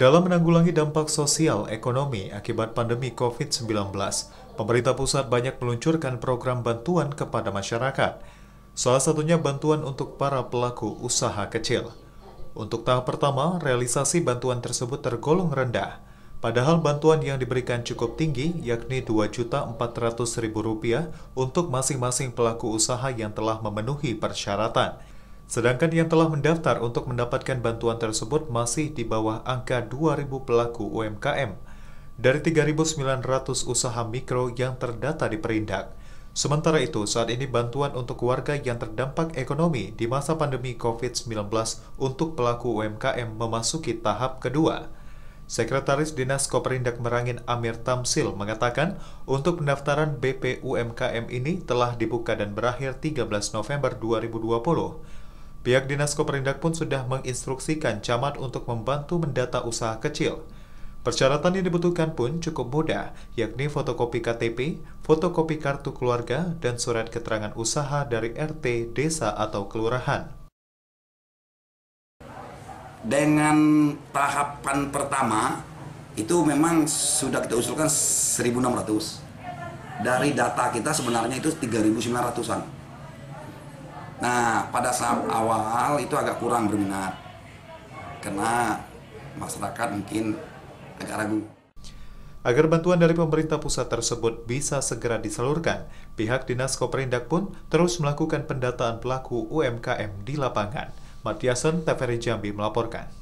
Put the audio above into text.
Dalam menanggulangi dampak sosial ekonomi akibat pandemi COVID-19, pemerintah pusat banyak meluncurkan program bantuan kepada masyarakat. Salah satunya bantuan untuk para pelaku usaha kecil. Untuk tahap pertama, realisasi bantuan tersebut tergolong rendah. Padahal bantuan yang diberikan cukup tinggi, yakni Rp2.400.000 untuk masing-masing pelaku usaha yang telah memenuhi persyaratan. Sedangkan yang telah mendaftar untuk mendapatkan bantuan tersebut masih di bawah angka 2.000 pelaku UMKM dari 3.900 usaha mikro yang terdata di Perindak. Sementara itu, saat ini bantuan untuk warga yang terdampak ekonomi di masa pandemi COVID-19 untuk pelaku UMKM memasuki tahap kedua. Sekretaris Dinas Koperindak Merangin Amir Tamsil mengatakan, untuk pendaftaran BPUMKM ini telah dibuka dan berakhir 13 November 2020. Pihak Dinas Koperindak pun sudah menginstruksikan camat untuk membantu mendata usaha kecil. Persyaratan yang dibutuhkan pun cukup mudah, yakni fotokopi KTP, fotokopi kartu keluarga, dan surat keterangan usaha dari RT, desa, atau kelurahan. Dengan tahapan pertama, itu memang sudah kita usulkan 1.600. Dari data kita sebenarnya itu 3.900-an. Nah, pada saat awal itu agak kurang berminat karena masyarakat mungkin agak ragu. Agar bantuan dari pemerintah pusat tersebut bisa segera disalurkan, pihak Dinas Koperindak pun terus melakukan pendataan pelaku UMKM di lapangan. Matiasen TVRI Jambi melaporkan.